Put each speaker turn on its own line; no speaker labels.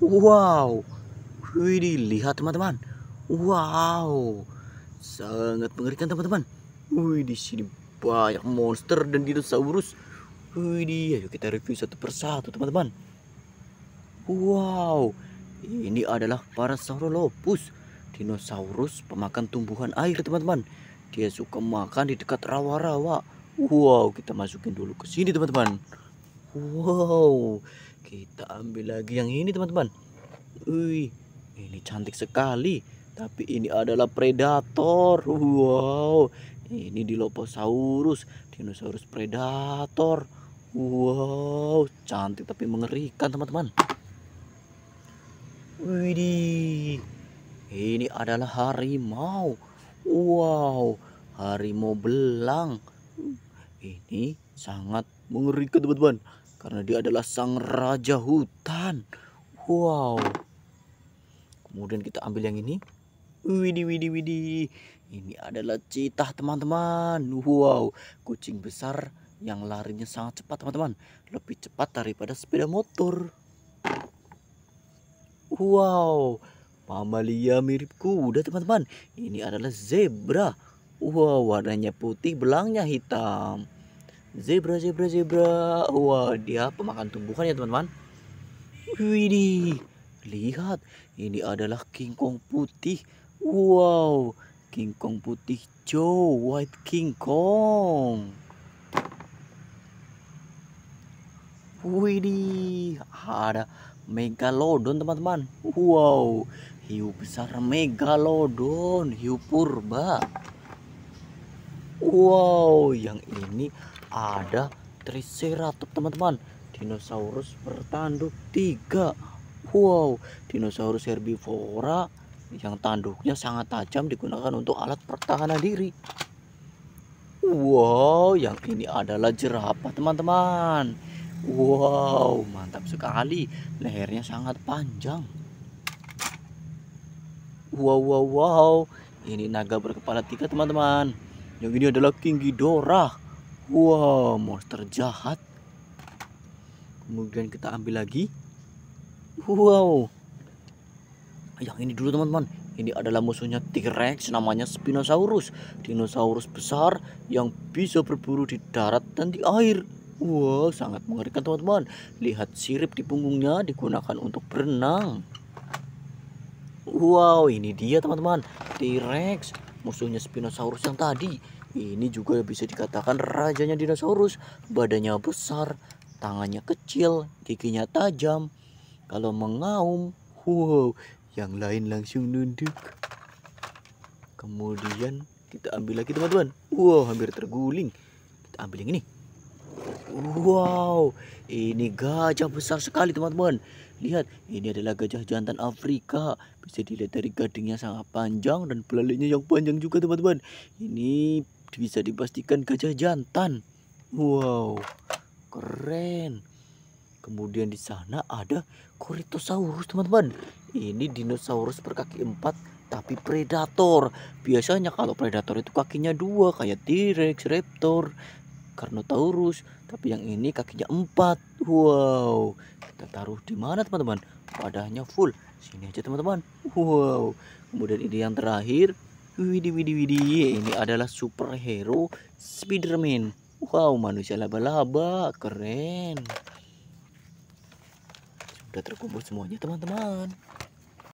Wow. wih lihat teman-teman. Wow. Sangat mengerikan teman-teman. Wih, di sini banyak monster dan dinosaurus. Wih, ayo kita review satu persatu teman-teman. Wow. Ini adalah Parasaurolophus, dinosaurus pemakan tumbuhan air teman-teman. Dia suka makan di dekat rawa-rawa. Wow, kita masukin dulu ke sini teman-teman. Wow, kita ambil lagi yang ini teman-teman. Wih, ini cantik sekali. Tapi ini adalah predator. Wow, ini Dilophosaurus, dinosaurus predator. Wow, cantik tapi mengerikan teman-teman. Widih, ini adalah harimau. Wow, harimau belang. Ini sangat mengerikan teman-teman karena dia adalah sang raja hutan. Wow. Kemudian kita ambil yang ini. widi widi widi Ini adalah citah teman-teman. Wow, kucing besar yang larinya sangat cepat teman-teman. Lebih cepat daripada sepeda motor. Wow, mamalia mirip kuda teman-teman. Ini adalah zebra. Wow, warnanya putih, belangnya hitam. Zebra, zebra, zebra. Wah, dia pemakan tumbuhan ya teman-teman. Widih, lihat. Ini adalah kingkong putih. Wow, kingkong putih Joe, white kong Widih, ada megalodon teman-teman. Wow, hiu besar megalodon, hiu purba. Wow, yang ini ada Triceratops teman-teman dinosaurus bertanduk tiga wow dinosaurus herbivora yang tanduknya sangat tajam digunakan untuk alat pertahanan diri wow yang ini adalah jerapah teman-teman wow mantap sekali lehernya sangat panjang wow wow wow ini naga berkepala tiga teman-teman yang ini adalah King Ghidorah Wow, monster jahat. Kemudian kita ambil lagi. Wow. Yang ini dulu teman-teman. Ini adalah musuhnya T-Rex namanya Spinosaurus. Dinosaurus besar yang bisa berburu di darat dan di air. Wow, sangat mengerikan teman-teman. Lihat sirip di punggungnya digunakan untuk berenang. Wow, ini dia teman-teman. T-Rex, musuhnya Spinosaurus yang tadi. Ini juga bisa dikatakan rajanya dinosaurus. Badannya besar, tangannya kecil, giginya tajam. Kalau mengaum, wow, yang lain langsung nunduk. Kemudian kita ambil lagi teman-teman. Wow, hampir terguling. Kita ambil yang ini. Wow, ini gajah besar sekali teman-teman. Lihat, ini adalah gajah jantan Afrika. Bisa dilihat dari gadingnya sangat panjang dan belalainya yang panjang juga teman-teman. Ini bisa dipastikan gajah jantan. Wow, keren. Kemudian di sana ada Corythosaurus teman-teman. Ini dinosaurus berkaki empat tapi predator. Biasanya kalau predator itu kakinya dua kayak T-Rex, Raptor, Carnotaurus. Tapi yang ini kakinya empat. Wow, kita taruh di mana teman-teman? Wadahnya full. Sini aja teman-teman. Wow. Kemudian ini yang terakhir Widi Widi Widi ini adalah superhero Spiderman. Wow manusia laba-laba keren. Sudah terkumpul semuanya teman-teman.